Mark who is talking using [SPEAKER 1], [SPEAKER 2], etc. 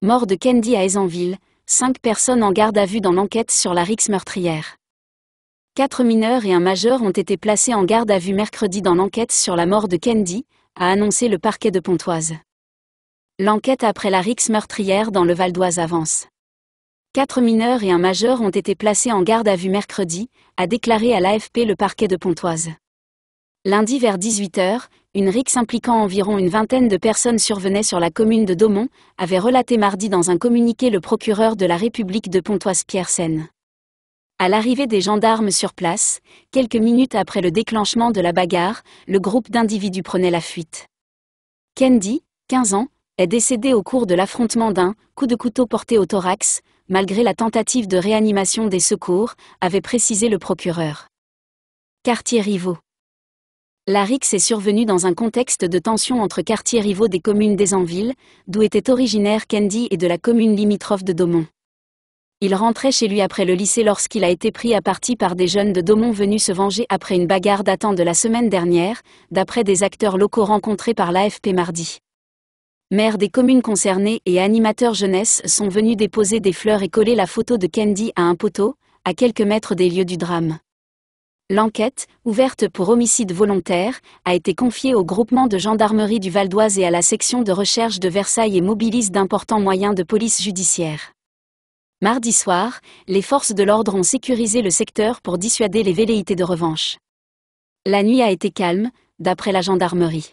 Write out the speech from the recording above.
[SPEAKER 1] Mort de Kendi à Aizenville, 5 personnes en garde à vue dans l'enquête sur la Rix meurtrière. 4 mineurs et un majeur ont été placés en garde à vue mercredi dans l'enquête sur la mort de Kendi, a annoncé le parquet de Pontoise. L'enquête après la Rix meurtrière dans le Val d'Oise avance. Quatre mineurs et un majeur ont été placés en garde à vue mercredi, a déclaré à l'AFP le parquet de Pontoise. Lundi vers 18h, une rixe impliquant environ une vingtaine de personnes survenait sur la commune de Daumont, avait relaté mardi dans un communiqué le procureur de la République de Pontoise pierre seine À l'arrivée des gendarmes sur place, quelques minutes après le déclenchement de la bagarre, le groupe d'individus prenait la fuite. Kendi, 15 ans, est décédé au cours de l'affrontement d'un coup de couteau porté au thorax, malgré la tentative de réanimation des secours, avait précisé le procureur. Quartier Rivaux. La est survenue dans un contexte de tension entre quartiers rivaux des communes des Anvilles, d'où était originaire Candy et de la commune limitrophe de Daumont. Il rentrait chez lui après le lycée lorsqu'il a été pris à partie par des jeunes de Daumont venus se venger après une bagarre datant de la semaine dernière, d'après des acteurs locaux rencontrés par l'AFP mardi. Maires des communes concernées et animateurs jeunesse sont venus déposer des fleurs et coller la photo de Candy à un poteau, à quelques mètres des lieux du drame. L'enquête, ouverte pour homicide volontaire, a été confiée au groupement de gendarmerie du Val d'Oise et à la section de recherche de Versailles et mobilise d'importants moyens de police judiciaire. Mardi soir, les forces de l'ordre ont sécurisé le secteur pour dissuader les velléités de revanche. La nuit a été calme, d'après la gendarmerie.